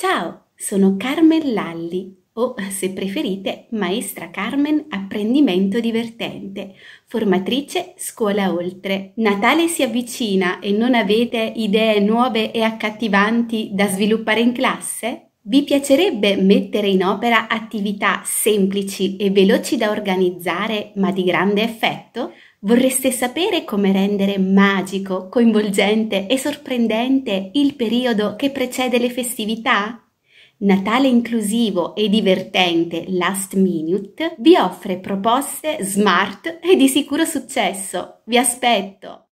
Ciao, sono Carmen Lalli o, se preferite, maestra Carmen Apprendimento Divertente, formatrice Scuola Oltre. Natale si avvicina e non avete idee nuove e accattivanti da sviluppare in classe? Vi piacerebbe mettere in opera attività semplici e veloci da organizzare ma di grande effetto? Vorreste sapere come rendere magico, coinvolgente e sorprendente il periodo che precede le festività? Natale inclusivo e divertente Last Minute vi offre proposte smart e di sicuro successo. Vi aspetto!